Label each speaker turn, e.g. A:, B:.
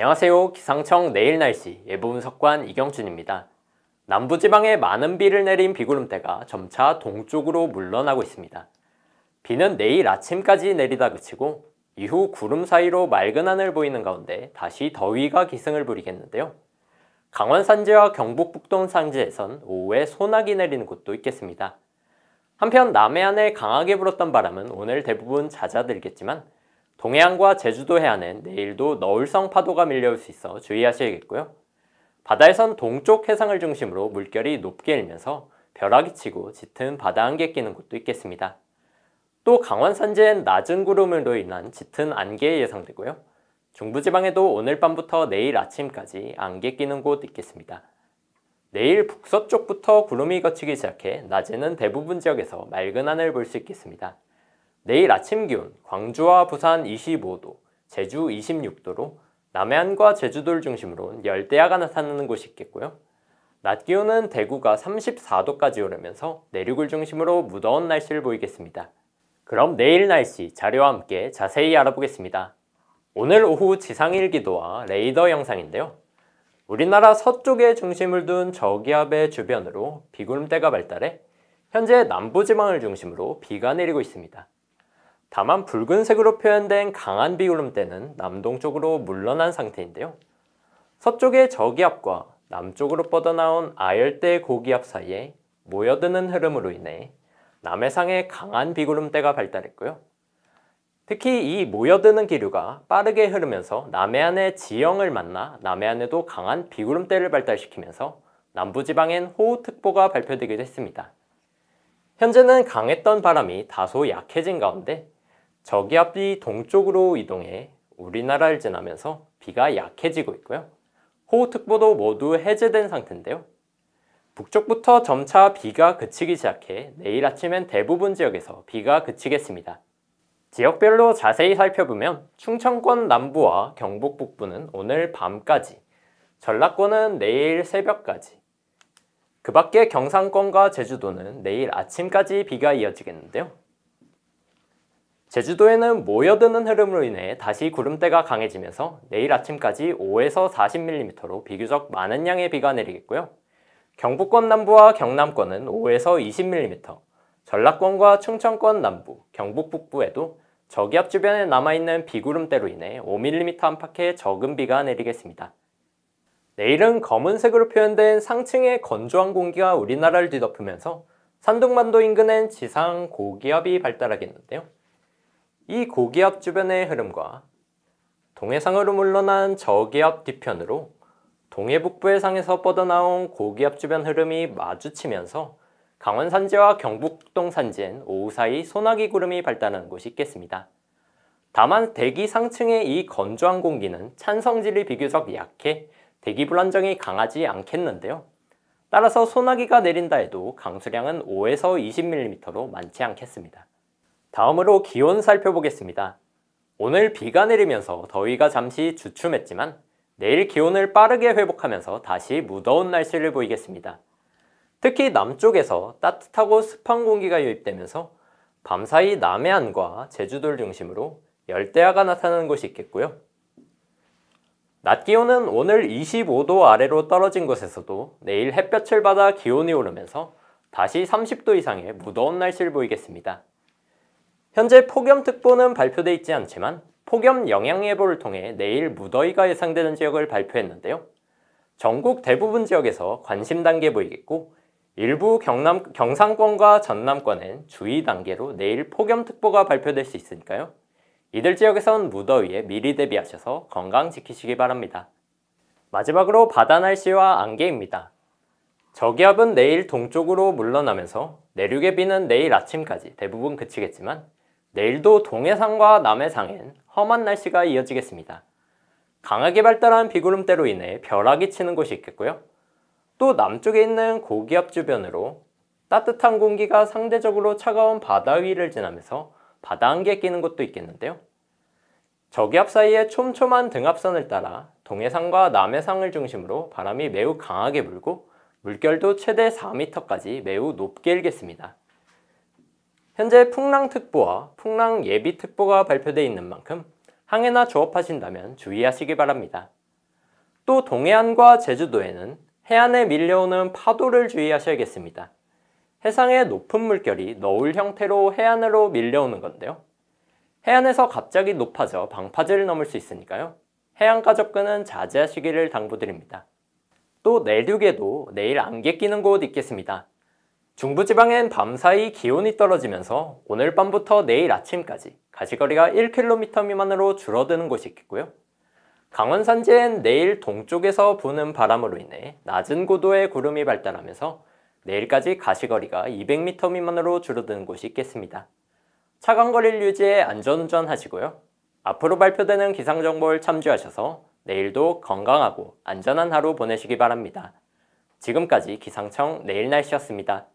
A: 안녕하세요. 기상청 내일 날씨 예보분 석관 이경준입니다. 남부지방에 많은 비를 내린 비구름대가 점차 동쪽으로 물러나고 있습니다. 비는 내일 아침까지 내리다 그치고 이후 구름 사이로 맑은 하늘 보이는 가운데 다시 더위가 기승을 부리겠는데요. 강원 산지와 경북 북동 산지에선 오후에 소나기 내리는 곳도 있겠습니다. 한편 남해안에 강하게 불었던 바람은 오늘 대부분 잦아들겠지만 동해안과 제주도 해안은 내일도 너울성 파도가 밀려올 수 있어 주의하셔야겠고요. 바다에선 동쪽 해상을 중심으로 물결이 높게 일면서 벼락이 치고 짙은 바다 안개 끼는 곳도 있겠습니다. 또 강원 산지엔 낮은 구름으로 인한 짙은 안개 예상되고요. 중부지방에도 오늘 밤부터 내일 아침까지 안개 끼는 곳 있겠습니다. 내일 북서쪽부터 구름이 걷히기 시작해 낮에는 대부분 지역에서 맑은 하늘 볼 수 있겠습니다. 내일 아침 기온 광주와 부산 25도, 제주 26도로 남해안과 제주도를 중심으로 열대야가 나타나는 곳이 있겠고요. 낮 기온은 대구가 34도까지 오르면서 내륙을 중심으로 무더운 날씨를 보이겠습니다. 그럼 내일 날씨 자료와 함께 자세히 알아보겠습니다. 오늘 오후 지상일기도와 레이더 영상인데요. 우리나라 서쪽에 중심을 둔 저기압의 주변으로 비구름대가 발달해 현재 남부지방을 중심으로 비가 내리고 있습니다. 다만 붉은색으로 표현된 강한 비구름대는 남동쪽으로 물러난 상태인데요. 서쪽의 저기압과 남쪽으로 뻗어나온 아열대 고기압 사이에 모여드는 흐름으로 인해 남해상에 강한 비구름대가 발달했고요. 특히 이 모여드는 기류가 빠르게 흐르면서 남해안의 지형을 만나 남해안에도 강한 비구름대를 발달시키면서 남부지방엔 호우특보가 발표되기도 했습니다. 현재는 강했던 바람이 다소 약해진 가운데 저기압이 동쪽으로 이동해 우리나라를 지나면서 비가 약해지고 있고요. 호우특보도 모두 해제된 상태인데요. 북쪽부터 점차 비가 그치기 시작해 내일 아침엔 대부분 지역에서 비가 그치겠습니다. 지역별로 자세히 살펴보면 충청권 남부와 경북 북부는 오늘 밤까지, 전라권은 내일 새벽까지, 그 밖에 경상권과 제주도는 내일 아침까지 비가 이어지겠는데요. 제주도에는 모여드는 흐름으로 인해 다시 구름대가 강해지면서 내일 아침까지 5에서 40mm로 비교적 많은 양의 비가 내리겠고요. 경북권 남부와 경남권은 5에서 20mm, 전라권과 충청권 남부, 경북 북부에도 저기압 주변에 남아있는 비구름대로 인해 5mm 안팎의 적은 비가 내리겠습니다. 내일은 검은색으로 표현된 상층의 건조한 공기가 우리나라를 뒤덮으면서 산둥반도 인근엔 지상 고기압이 발달하겠는데요. 이 고기압 주변의 흐름과 동해상으로 물러난 저기압 뒤편으로 동해 북부해 상에서 뻗어나온 고기압 주변 흐름이 마주치면서 강원 산지와 경북동 산지엔 오후 사이 소나기 구름이 발달하는 곳이 있겠습니다. 다만 대기 상층의 이 건조한 공기는 찬성질이 비교적 약해 대기 불안정이 강하지 않겠는데요. 따라서 소나기가 내린다 해도 강수량은 5에서 20mm로 많지 않겠습니다. 다음으로 기온 살펴보겠습니다. 오늘 비가 내리면서 더위가 잠시 주춤했지만 내일 기온을 빠르게 회복하면서 다시 무더운 날씨를 보이겠습니다. 특히 남쪽에서 따뜻하고 습한 공기가 유입되면서 밤사이 남해안과 제주도를 중심으로 열대야가 나타나는 곳이 있겠고요. 낮 기온은 오늘 25도 아래로 떨어진 곳에서도 내일 햇볕을 받아 기온이 오르면서 다시 30도 이상의 무더운 날씨를 보이겠습니다. 현재 폭염특보는 발표돼 있지 않지만 폭염 영향예보를 통해 내일 무더위가 예상되는 지역을 발표했는데요. 전국 대부분 지역에서 관심 단계 보이겠고 일부 경남, 경상권과 전남권엔 주의 단계로 내일 폭염특보가 발표될 수 있으니까요. 이들 지역에선 무더위에 미리 대비하셔서 건강 지키시기 바랍니다. 마지막으로 바다 날씨와 안개입니다. 저기압은 내일 동쪽으로 물러나면서 내륙의 비는 내일 아침까지 대부분 그치겠지만 내일도 동해상과 남해상엔 험한 날씨가 이어지겠습니다. 강하게 발달한 비구름대로 인해 벼락이 치는 곳이 있겠고요. 또 남쪽에 있는 고기압 주변으로 따뜻한 공기가 상대적으로 차가운 바다 위를 지나면서 바다 안개 끼는 곳도 있겠는데요. 저기압 사이에 촘촘한 등압선을 따라 동해상과 남해상을 중심으로 바람이 매우 강하게 불고 물결도 최대 4m까지 매우 높게 일겠습니다. 현재 풍랑특보와 풍랑예비특보가 발표되어 있는 만큼 항해나 조업하신다면 주의하시기 바랍니다. 또 동해안과 제주도에는 해안에 밀려오는 파도를 주의하셔야겠습니다. 해상의 높은 물결이 너울 형태로 해안으로 밀려오는 건데요. 해안에서 갑자기 높아져 방파제를 넘을 수 있으니까요. 해안가 접근은 자제하시기를 당부드립니다. 또 내륙에도 내일 안개 끼는 곳 있겠습니다. 중부지방엔 밤사이 기온이 떨어지면서 오늘 밤부터 내일 아침까지 가시거리가 1km 미만으로 줄어드는 곳이 있겠고요. 강원 산지엔 내일 동쪽에서 부는 바람으로 인해 낮은 고도의 구름이 발달하면서 내일까지 가시거리가 200m 미만으로 줄어드는 곳이 있겠습니다. 차간거리를 유지해 안전운전 하시고요. 앞으로 발표되는 기상정보를 참조하셔서 내일도 건강하고 안전한 하루 보내시기 바랍니다. 지금까지 기상청 내일날씨였습니다.